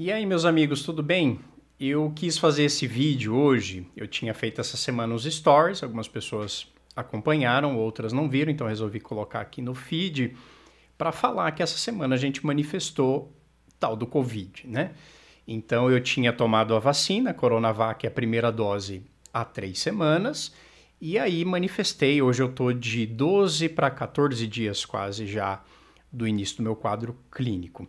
E aí, meus amigos, tudo bem? Eu quis fazer esse vídeo hoje. Eu tinha feito essa semana os stories, algumas pessoas acompanharam, outras não viram, então resolvi colocar aqui no feed para falar que essa semana a gente manifestou tal do Covid, né? Então eu tinha tomado a vacina, a Coronavac, é a primeira dose, há três semanas, e aí manifestei. Hoje eu estou de 12 para 14 dias quase já do início do meu quadro clínico.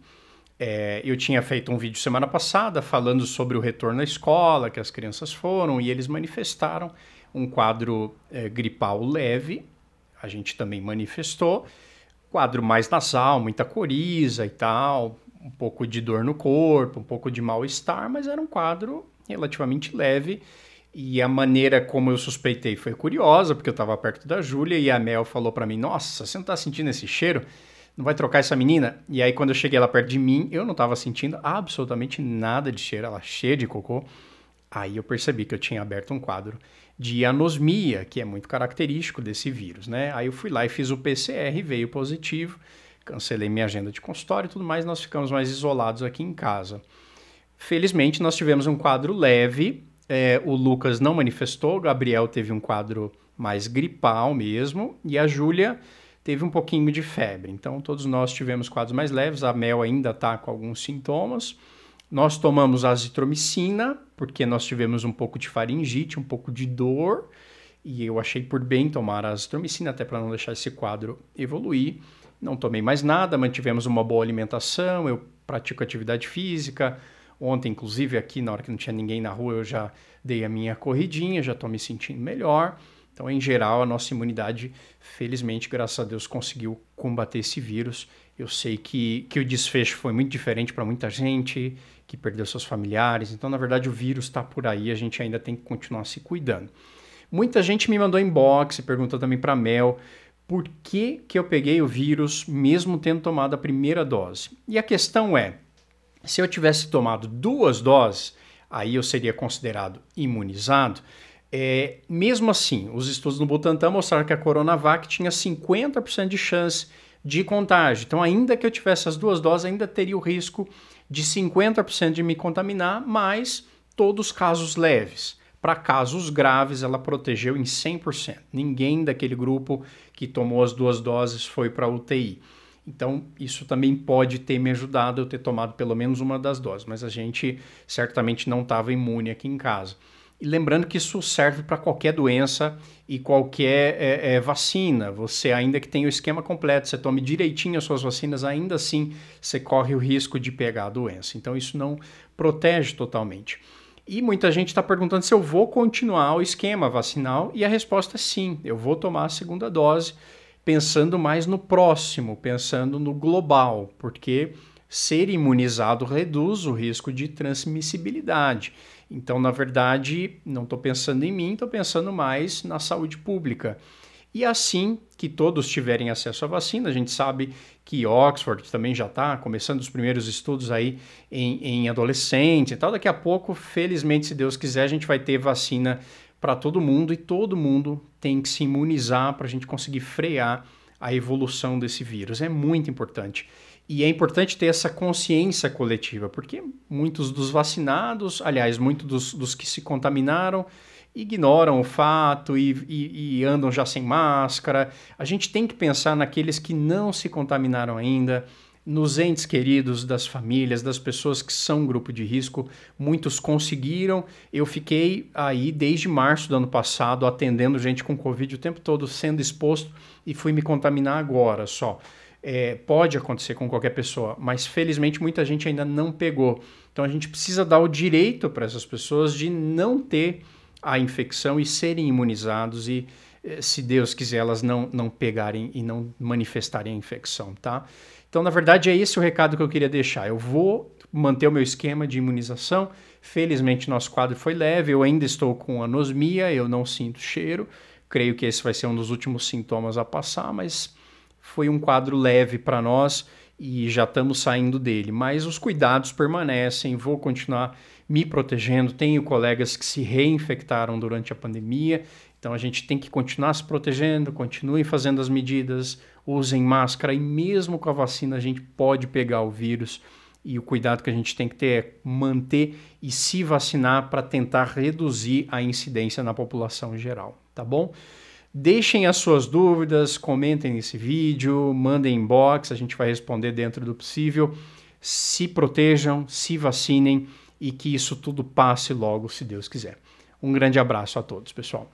É, eu tinha feito um vídeo semana passada falando sobre o retorno à escola, que as crianças foram, e eles manifestaram um quadro é, gripal leve, a gente também manifestou, quadro mais nasal, muita coriza e tal, um pouco de dor no corpo, um pouco de mal-estar, mas era um quadro relativamente leve. E a maneira como eu suspeitei foi curiosa, porque eu estava perto da Júlia e a Mel falou para mim: Nossa, você não está sentindo esse cheiro? não vai trocar essa menina? E aí, quando eu cheguei lá perto de mim, eu não estava sentindo absolutamente nada de cheiro, ela cheia de cocô. Aí eu percebi que eu tinha aberto um quadro de anosmia, que é muito característico desse vírus, né? Aí eu fui lá e fiz o PCR, veio positivo, cancelei minha agenda de consultório e tudo mais, nós ficamos mais isolados aqui em casa. Felizmente, nós tivemos um quadro leve, é, o Lucas não manifestou, o Gabriel teve um quadro mais gripal mesmo, e a Júlia teve um pouquinho de febre. Então, todos nós tivemos quadros mais leves, a Mel ainda está com alguns sintomas. Nós tomamos azitromicina, porque nós tivemos um pouco de faringite, um pouco de dor, e eu achei por bem tomar azitromicina, até para não deixar esse quadro evoluir. Não tomei mais nada, mantivemos uma boa alimentação, eu pratico atividade física. Ontem, inclusive, aqui na hora que não tinha ninguém na rua, eu já dei a minha corridinha, já estou me sentindo melhor. Então, em geral, a nossa imunidade, felizmente, graças a Deus, conseguiu combater esse vírus. Eu sei que, que o desfecho foi muito diferente para muita gente que perdeu seus familiares. Então, na verdade, o vírus está por aí, a gente ainda tem que continuar se cuidando. Muita gente me mandou inbox, e perguntou também para Mel por que, que eu peguei o vírus mesmo tendo tomado a primeira dose. E a questão é: se eu tivesse tomado duas doses, aí eu seria considerado imunizado? É, mesmo assim, os estudos no Butantan mostraram que a Coronavac tinha 50% de chance de contágio. Então, ainda que eu tivesse as duas doses, ainda teria o risco de 50% de me contaminar, mas todos casos leves. Para casos graves, ela protegeu em 100%. Ninguém daquele grupo que tomou as duas doses foi para UTI. Então, isso também pode ter me ajudado eu ter tomado pelo menos uma das doses, mas a gente certamente não estava imune aqui em casa. E lembrando que isso serve para qualquer doença e qualquer é, é, vacina. Você, ainda que tenha o esquema completo, você tome direitinho as suas vacinas, ainda assim você corre o risco de pegar a doença. Então, isso não protege totalmente. E muita gente está perguntando se eu vou continuar o esquema vacinal, e a resposta é sim, eu vou tomar a segunda dose, pensando mais no próximo, pensando no global, porque ser imunizado reduz o risco de transmissibilidade. Então, na verdade, não estou pensando em mim, estou pensando mais na saúde pública. E assim que todos tiverem acesso à vacina, a gente sabe que Oxford também já está começando os primeiros estudos aí em, em adolescente e tal. Daqui a pouco, felizmente, se Deus quiser, a gente vai ter vacina para todo mundo e todo mundo tem que se imunizar para a gente conseguir frear a evolução desse vírus. É muito importante. E é importante ter essa consciência coletiva, porque muitos dos vacinados, aliás, muitos dos, dos que se contaminaram, ignoram o fato e, e, e, andam já sem máscara. A gente tem que pensar naqueles que não se contaminaram ainda, nos entes queridos das famílias, das pessoas que são grupo de risco, muitos conseguiram. Eu fiquei aí desde março do ano passado atendendo gente com Covid o tempo todo, sendo exposto e fui me contaminar agora só. É, pode acontecer com qualquer pessoa, mas felizmente muita gente ainda não pegou. Então a gente precisa dar o direito para essas pessoas de não ter a infecção e serem imunizados e eh, se Deus quiser elas não não pegarem e não manifestarem a infecção, tá? Então, na verdade, é esse o recado que eu queria deixar. Eu vou manter o meu esquema de imunização. Felizmente, nosso quadro foi leve. Eu ainda estou com anosmia, eu não sinto cheiro. Creio que esse vai ser um dos últimos sintomas a passar, mas foi um quadro leve para nós e já estamos saindo dele. Mas os cuidados permanecem. Vou continuar me protegendo, tenho colegas que se reinfectaram durante a pandemia, então a gente tem que continuar se protegendo, continuem fazendo as medidas, usem máscara e mesmo com a vacina a gente pode pegar o vírus e o cuidado que a gente tem que ter é manter e se vacinar para tentar reduzir a incidência na população em geral, tá bom? Deixem as suas dúvidas, comentem nesse vídeo, mandem inbox, a gente vai responder dentro do possível. Se protejam, se vacinem e que isso tudo passe logo, se Deus quiser. Um grande abraço a todos, pessoal.